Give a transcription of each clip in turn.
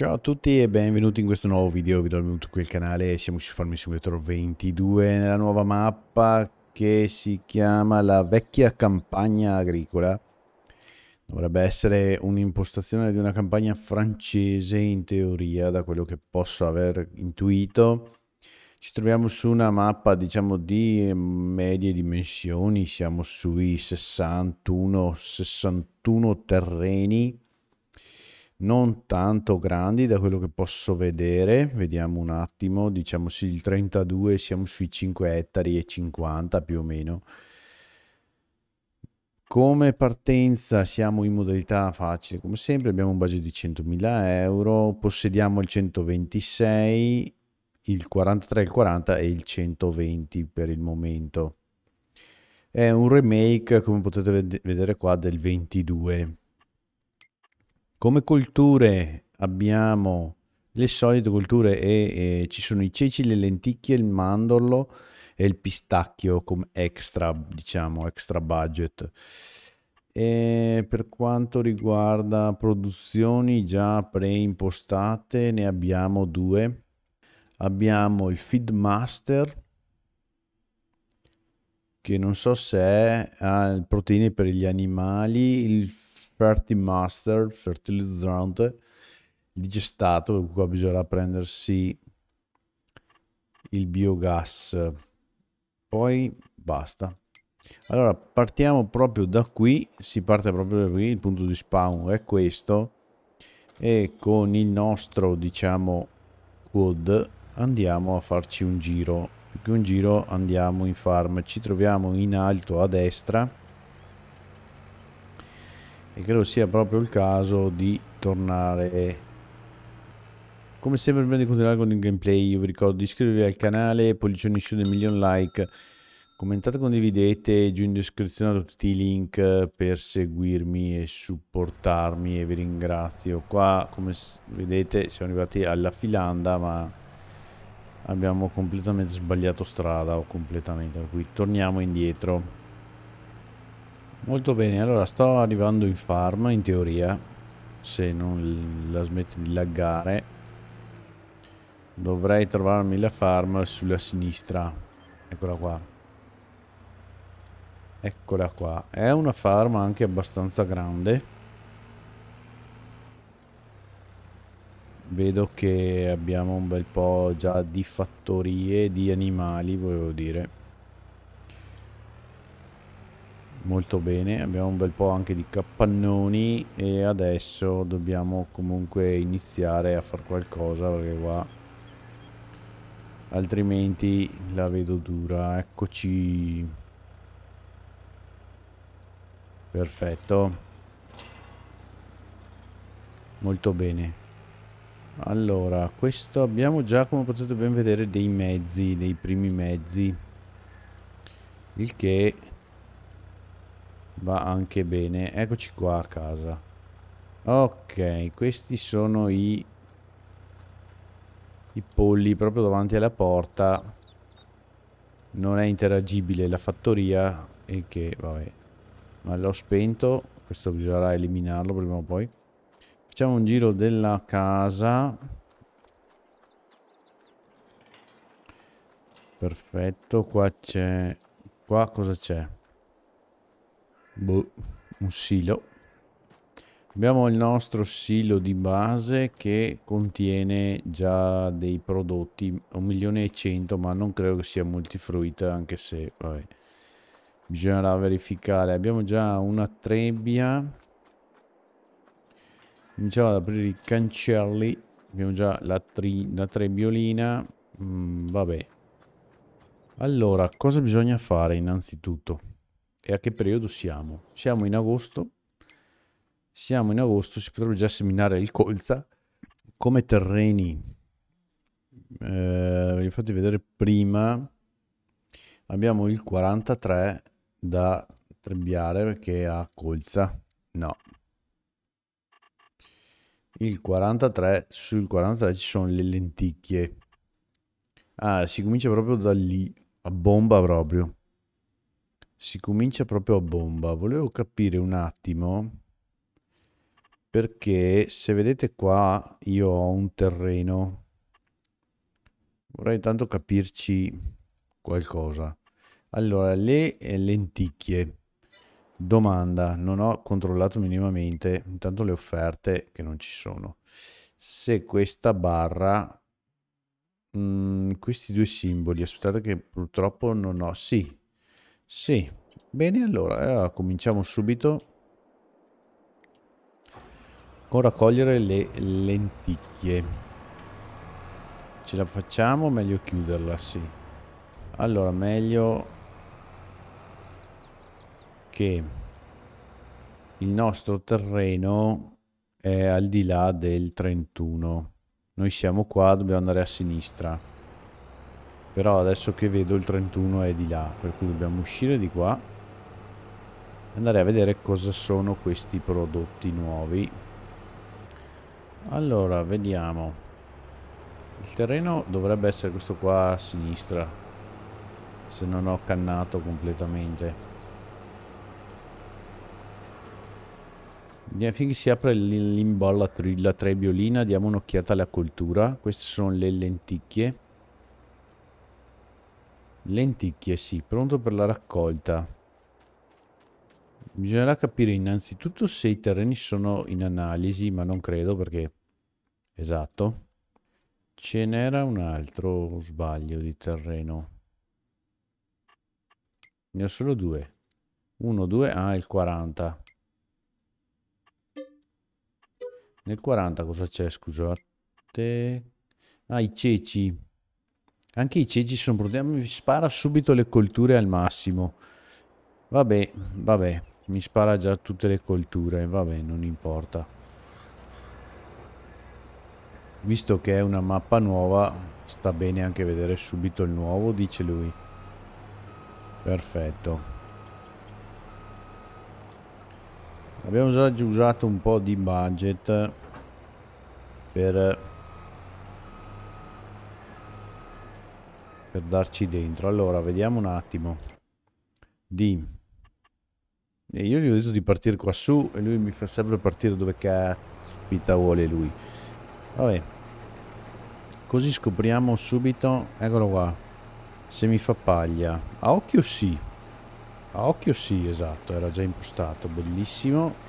Ciao a tutti e benvenuti in questo nuovo video, vi do il benvenuto qui al canale, siamo su Farming Simulator 22 nella nuova mappa che si chiama la vecchia campagna agricola dovrebbe essere un'impostazione di una campagna francese in teoria da quello che posso aver intuito ci troviamo su una mappa diciamo di medie dimensioni siamo sui 61 61 terreni non tanto grandi da quello che posso vedere, vediamo un attimo, diciamo sì il 32 siamo sui 5 ettari e 50 più o meno. Come partenza siamo in modalità facile come sempre, abbiamo un budget di 100.000 euro, possediamo il 126, il 43, il 40 e il 120 per il momento. È un remake come potete vedere qua del 22 come culture abbiamo le solite culture e, e ci sono i ceci, le lenticchie, il mandorlo e il pistacchio come extra, diciamo, extra budget. E per quanto riguarda produzioni già preimpostate ne abbiamo due. Abbiamo il Feedmaster che non so se ha proteine per gli animali, il Fertimaster, fertilizzante, digestato, per cui bisognerà prendersi il biogas. Poi basta. Allora, partiamo proprio da qui, si parte proprio da qui, il punto di spawn è questo e con il nostro, diciamo, quad andiamo a farci un giro. Più che un giro andiamo in farm, ci troviamo in alto a destra e credo sia proprio il caso di tornare come sempre prima di continuare con il gameplay io vi ricordo di iscrivervi al canale pollicioni su del million like commentate condividete giù in descrizione tutti i link per seguirmi e supportarmi e vi ringrazio qua come vedete siamo arrivati alla Filanda ma abbiamo completamente sbagliato strada o completamente per cui torniamo indietro Molto bene, allora sto arrivando in farm in teoria, se non la smette di laggare. Dovrei trovarmi la farm sulla sinistra. Eccola qua. Eccola qua. È una farm anche abbastanza grande. Vedo che abbiamo un bel po' già di fattorie, di animali, volevo dire molto bene abbiamo un bel po' anche di capannoni e adesso dobbiamo comunque iniziare a fare qualcosa perché qua altrimenti la vedo dura eccoci perfetto molto bene allora questo abbiamo già come potete ben vedere dei mezzi dei primi mezzi il che va anche bene eccoci qua a casa ok questi sono i i polli proprio davanti alla porta non è interagibile la fattoria e che vabbè ma l'ho spento questo bisognerà eliminarlo prima o poi facciamo un giro della casa perfetto qua c'è qua cosa c'è Boh, un silo. Abbiamo il nostro silo di base che contiene già dei prodotti, un milione e cento, ma non credo che sia multifruita, anche se, vabbè, bisognerà verificare. Abbiamo già una trebbia. Cominciamo ad aprire i cancelli. Abbiamo già la, tri, la trebbiolina. Mm, vabbè. Allora, cosa bisogna fare innanzitutto? e a che periodo siamo? Siamo in agosto, siamo in agosto, si potrebbe già seminare il colza come terreni. Eh, vi fate vedere prima, abbiamo il 43 da trebbiare perché ha colza, no. Il 43, sul 43 ci sono le lenticchie. Ah, si comincia proprio da lì, a bomba proprio si comincia proprio a bomba. Volevo capire un attimo perché se vedete qua io ho un terreno. Vorrei tanto capirci qualcosa. Allora, le lenticchie. Domanda, non ho controllato minimamente, intanto le offerte che non ci sono. Se questa barra, mh, mm, questi due simboli, aspettate che purtroppo non ho, sì, sì, bene allora, allora eh, cominciamo subito con raccogliere le lenticchie. Ce la facciamo meglio chiuderla, sì. Allora, meglio che il nostro terreno è al di là del 31. Noi siamo qua, dobbiamo andare a sinistra. Però adesso che vedo il 31 è di là, per cui dobbiamo uscire di qua e andare a vedere cosa sono questi prodotti nuovi. Allora, vediamo. Il terreno dovrebbe essere questo qua a sinistra, se non ho cannato completamente. Finché si apre l'imbolla la trebiolina diamo un'occhiata alla coltura. Queste sono le lenticchie. Lenticchie, sì, pronto per la raccolta. Bisognerà capire innanzitutto se i terreni sono in analisi, ma non credo perché... Esatto. Ce n'era un altro sbaglio di terreno. Ne ho solo due. Uno, due, ah, il 40. Nel 40 cosa c'è, scusate? Ah, i ceci. Anche i ceci sono brutti. Mi spara subito le colture al massimo. Vabbè, vabbè. Mi spara già tutte le colture. Vabbè, non importa. Visto che è una mappa nuova, sta bene anche vedere subito il nuovo, dice lui. Perfetto. Abbiamo già usato un po' di budget per per darci dentro. Allora, vediamo un attimo. D. E io gli ho detto di partire qua su e lui mi fa sempre partire dove caspita vuole lui. Vabbè. Così scopriamo subito. Eccolo qua. Se mi fa paglia. A occhio sì. A occhio sì, esatto. Era già impostato. Bellissimo.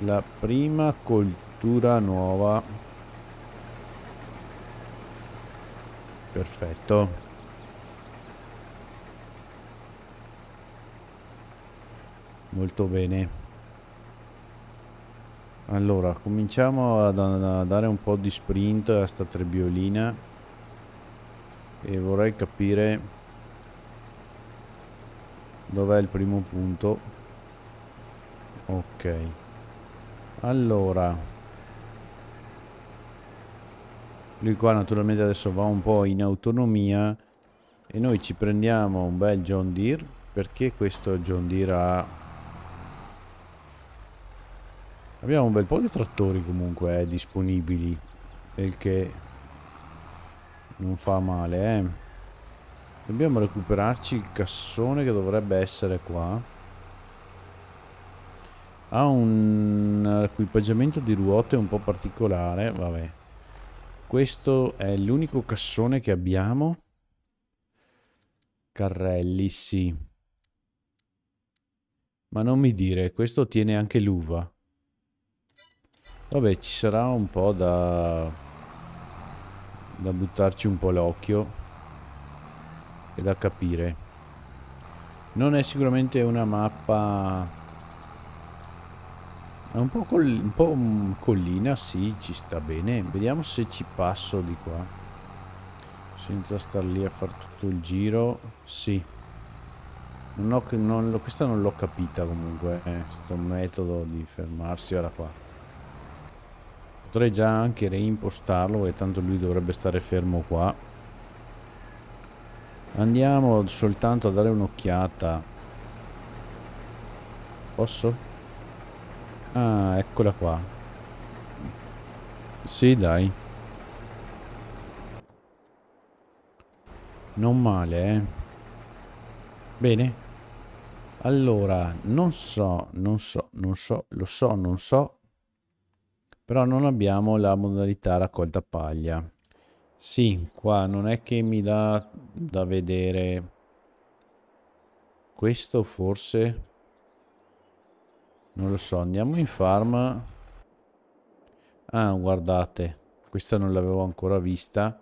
La prima coltura nuova Perfetto. Molto bene. Allora, cominciamo ad, a dare un po' di sprint a questa trebbiolina e vorrei capire dov'è il primo punto. Ok. Allora, lui qua naturalmente adesso va un po' in autonomia e noi ci prendiamo un bel John Deere perché questo John Deere ha... Abbiamo un bel po' di trattori comunque eh, disponibili, il che non fa male. Eh. Dobbiamo recuperarci il cassone che dovrebbe essere qua ha un equipaggiamento di ruote un po' particolare, vabbè. Questo è l'unico cassone che abbiamo. Carrelli, sì. Ma non mi dire, questo tiene anche l'uva. Vabbè, ci sarà un po' da... da buttarci un po' l'occhio e da capire. Non è sicuramente una mappa è un po', coll un po collina, sì, ci sta bene. Vediamo se ci passo di qua. Senza star lì a fare tutto il giro. Sì. Non ho, non questa non l'ho capita comunque, eh, metodo di fermarsi ora qua. Potrei già anche reimpostarlo e tanto lui dovrebbe stare fermo qua. Andiamo soltanto a dare un'occhiata. Posso? Ah, eccola qua. Sì, dai. Non male, eh. Bene. Allora, non so, non so, non so, lo so, non so. Però non abbiamo la modalità raccolta paglia. Sì, qua non è che mi dà da vedere. Questo forse... Non lo so, andiamo in farm. Ah, guardate. Questa non l'avevo ancora vista.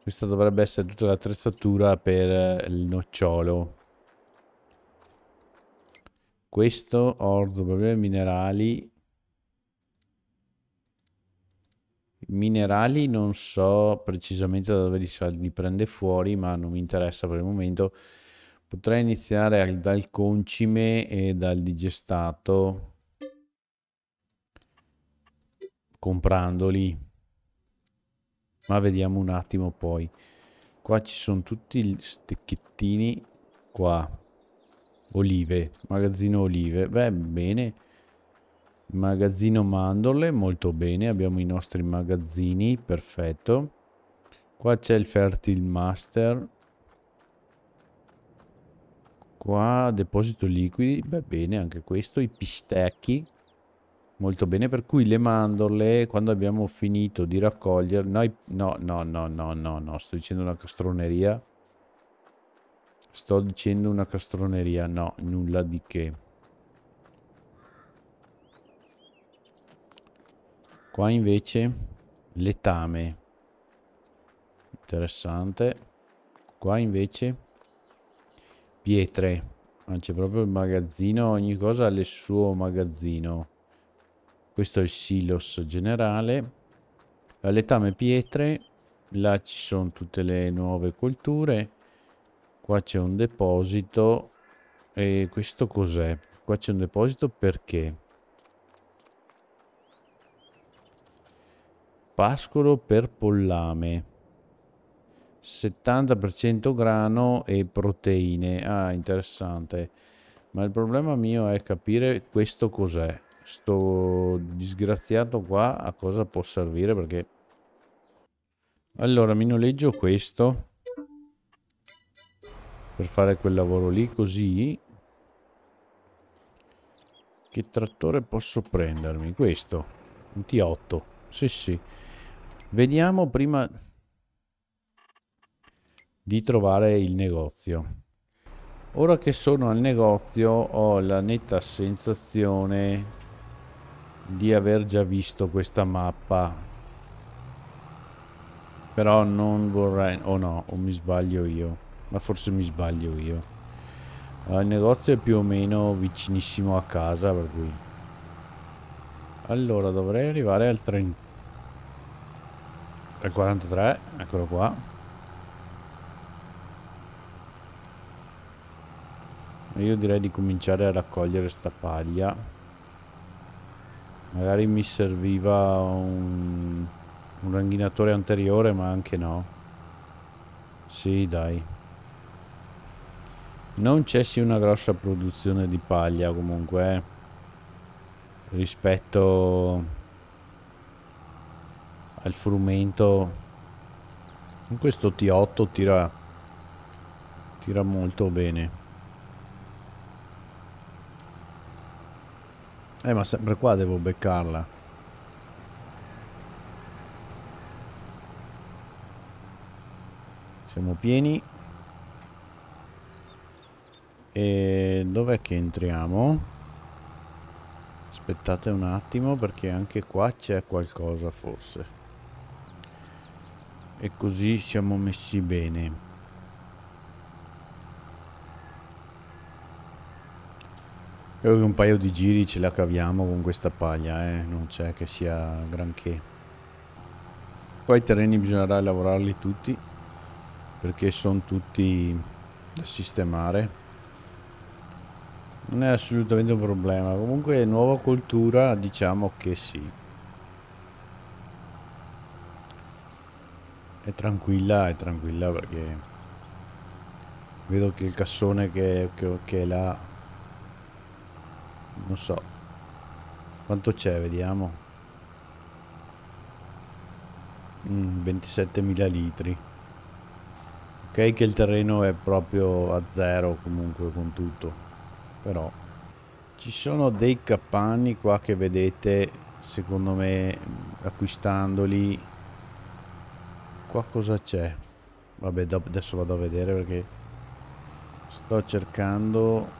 Questa dovrebbe essere tutta l'attrezzatura per eh, il nocciolo. Questo, orzo, problemi minerali. Minerali non so precisamente da dove li prende fuori, ma non mi interessa per il momento. Potrei iniziare dal concime e dal digestato comprandoli. Ma vediamo un attimo poi. Qua ci sono tutti gli stecchettini qua. Olive, magazzino olive. Beh, bene. Magazzino mandorle, molto bene. Abbiamo i nostri magazzini, perfetto. Qua c'è il Fertile Master Qua deposito liquidi, va bene anche questo, i pistecchi molto bene. Per cui le mandorle, quando abbiamo finito di raccogliere, noi, no, no, no, no, no, no, sto dicendo una castroneria. Sto dicendo una castroneria, no, nulla di che. Qua invece letame. Interessante. Qua invece pietre. Ma c'è proprio il magazzino, ogni cosa ha il suo magazzino. Questo è il silos generale. Letame pietre, là ci sono tutte le nuove colture. Qua c'è un deposito. E questo cos'è? Qua c'è un deposito perché? Pascolo per pollame. 70% grano e proteine. Ah, interessante. Ma il problema mio è capire questo cos'è. Sto disgraziato qua a cosa può servire perché... Allora, mi noleggio questo per fare quel lavoro lì così che trattore posso prendermi questo un T8 sì sì vediamo prima di trovare il negozio. Ora che sono al negozio ho la netta sensazione di aver già visto questa mappa. Però non vorrei... Oh no, o mi sbaglio io. Ma forse mi sbaglio io. il negozio è più o meno vicinissimo a casa, per cui... Allora, dovrei arrivare al 30... Al 43, eccolo qua. io direi di cominciare a raccogliere sta paglia magari mi serviva un, un ranghinatore anteriore ma anche no sì dai non c'è sì una grossa produzione di paglia comunque eh. rispetto al frumento in questo T8 tira tira molto bene Eh, ma sempre qua devo beccarla. Siamo pieni. E dov'è che entriamo? Aspettate un attimo perché anche qua c'è qualcosa forse. E così siamo messi bene. Credo che un paio di giri ce la caviamo con questa paglia, eh? non c'è che sia granché. Qua i terreni bisognerà lavorarli tutti, perché sono tutti da sistemare. Non è assolutamente un problema, comunque nuova cultura diciamo che sì. È tranquilla, è tranquilla perché vedo che il cassone che, che, che è là non so quanto c'è vediamo mm, 27.000 litri ok che il terreno è proprio a zero comunque con tutto però ci sono dei capanni qua che vedete secondo me acquistandoli qua cosa c'è vabbè adesso vado a vedere perché sto cercando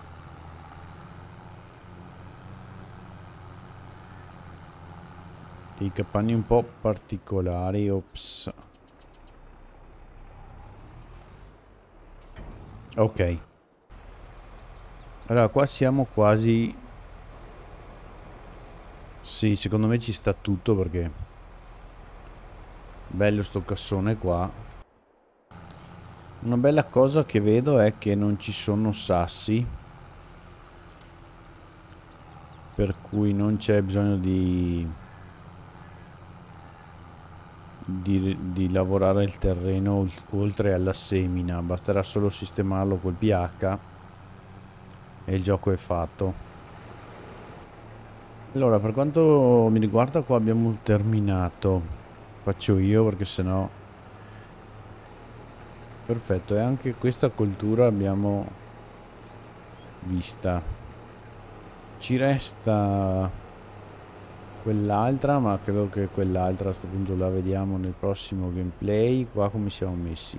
dei capanni un po' particolari ops ok allora qua siamo quasi sì secondo me ci sta tutto perché bello sto cassone qua una bella cosa che vedo è che non ci sono sassi per cui non c'è bisogno di di, di lavorare il terreno oltre alla semina, basterà solo sistemarlo col pH e il gioco è fatto. Allora, per quanto mi riguarda qua abbiamo terminato. Faccio io perché sennò... Perfetto, e anche questa coltura abbiamo vista. Ci resta quell'altra ma credo che quell'altra a questo punto la vediamo nel prossimo gameplay qua come siamo messi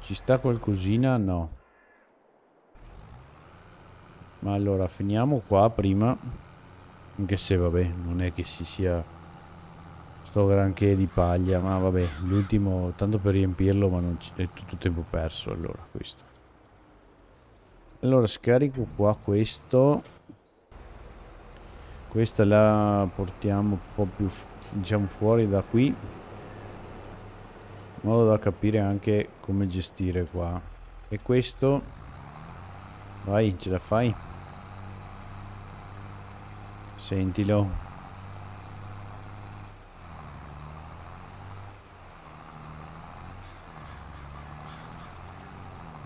ci sta qualcosina? no ma allora finiamo qua prima anche se vabbè non è che si sia sto granché di paglia ma vabbè l'ultimo tanto per riempirlo ma non è tutto tempo perso allora questo allora scarico qua questo questa la portiamo un po' più diciamo fuori da qui in modo da capire anche come gestire qua e questo vai ce la fai sentilo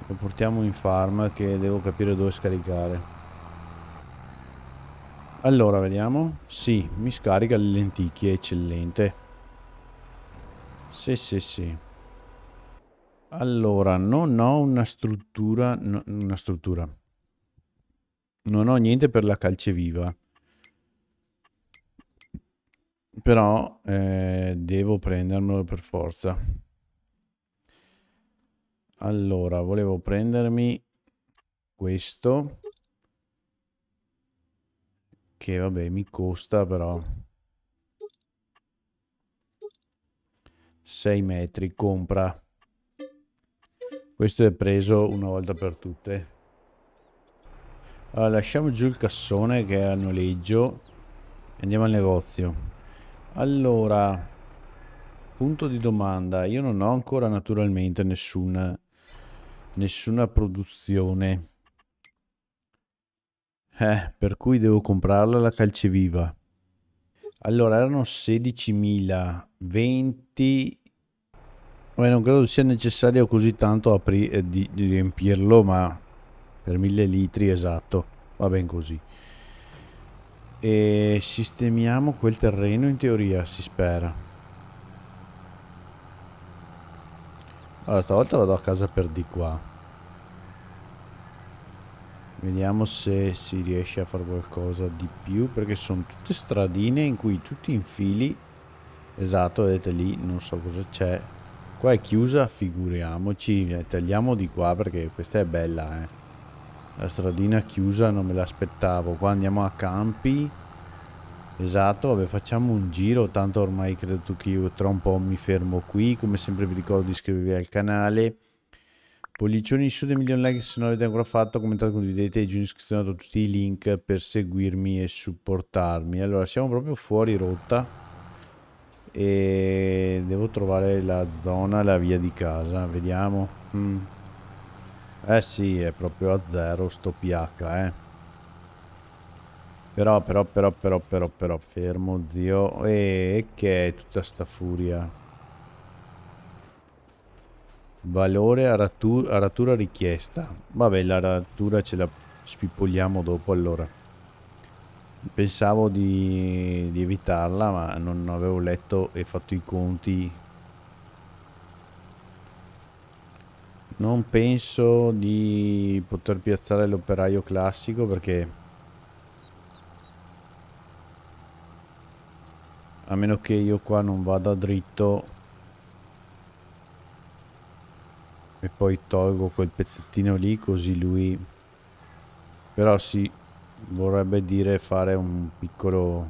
lo portiamo in farm che devo capire dove scaricare allora, vediamo. Sì, mi scarica le lenticchie, eccellente. Sì, sì, sì. Allora, non ho una struttura... No, una struttura. Non ho niente per la calceviva. Però eh, devo prendermelo per forza. Allora, volevo prendermi questo che vabbè mi costa però 6 metri compra questo è preso una volta per tutte allora, lasciamo giù il cassone che è a noleggio andiamo al negozio allora punto di domanda io non ho ancora naturalmente nessuna nessuna produzione eh, per cui devo comprarla la calceviva. Allora, erano 16.000, 20... Beh, non credo sia necessario così tanto eh, di, di riempirlo, ma per 1000 litri, esatto, va ben così. E sistemiamo quel terreno, in teoria, si spera. Allora, stavolta vado a casa per di qua. Vediamo se si riesce a fare qualcosa di più perché sono tutte stradine in cui tutti in fili. Esatto, vedete lì, non so cosa c'è. Qua è chiusa, figuriamoci, eh, tagliamo di qua perché questa è bella, eh. La stradina chiusa non me l'aspettavo. Qua andiamo a campi. Esatto, vabbè, facciamo un giro, tanto ormai credo che io tra un po' mi fermo qui. Come sempre vi ricordo di iscrivervi al canale. Pollicioni su dei milioni di like se non l'avete ancora fatto, commentate, condividete e giù in descrizione ho tutti i link per seguirmi e supportarmi. Allora, siamo proprio fuori rotta e devo trovare la zona, la via di casa, vediamo. Mm. Eh sì, è proprio a zero sto pH, eh. Però, però, però, però, però, però, fermo zio. E che è tutta sta furia? Valore a, rattu a rattura richiesta. Vabbè, la rattura ce la spippoliamo dopo allora. Pensavo di, di evitarla, ma non avevo letto e fatto i conti Non penso di poter piazzare l'operaio classico perché a meno che io qua non vada dritto e poi tolgo quel pezzettino lì così lui però si vorrebbe dire fare un piccolo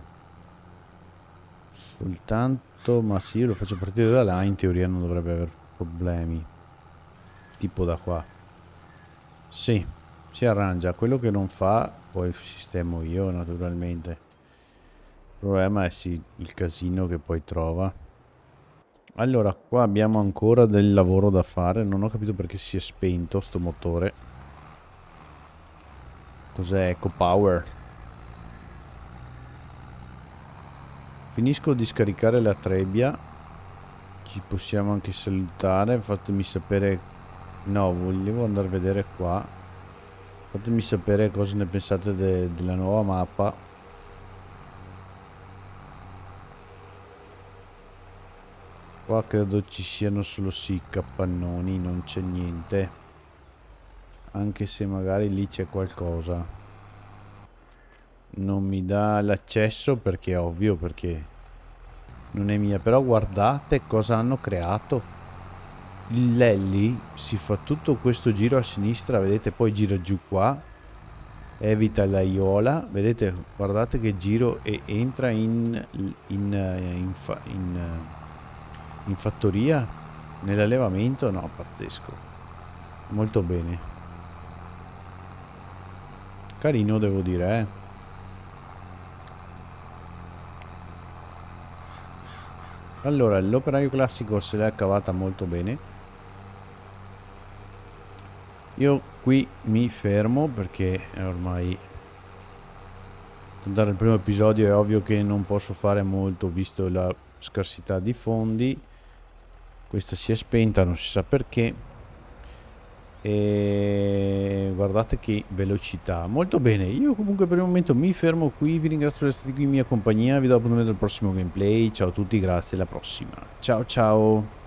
soltanto ma sì io lo faccio partire da là in teoria non dovrebbe avere problemi tipo da qua sì si arrangia quello che non fa poi sistemo io naturalmente il problema è sì il casino che poi trova allora, qua abbiamo ancora del lavoro da fare. Non ho capito perché si è spento sto motore. Cos'è Eco Power? Finisco di scaricare la trebbia. Ci possiamo anche salutare. Fatemi sapere... No, volevo andare a vedere qua. Fatemi sapere cosa ne pensate de della nuova mappa. Qua credo ci siano solo sì capannoni, non c'è niente. Anche se magari lì c'è qualcosa. Non mi dà l'accesso perché è ovvio, perché non è mia. Però guardate cosa hanno creato. Il Lelly si fa tutto questo giro a sinistra, vedete, poi gira giù qua. Evita la iola, vedete, guardate che giro e entra in, in, eh, in, in eh, in fattoria? Nell'allevamento? No, pazzesco. Molto bene. Carino devo dire, eh. Allora, l'operaio classico se l'è cavata molto bene. Io qui mi fermo perché ormai dal primo episodio è ovvio che non posso fare molto visto la scarsità di fondi questa si è spenta non si sa perché e guardate che velocità molto bene io comunque per il momento mi fermo qui vi ringrazio per essere qui in mia compagnia vi do appuntamento al prossimo gameplay ciao a tutti grazie alla prossima ciao ciao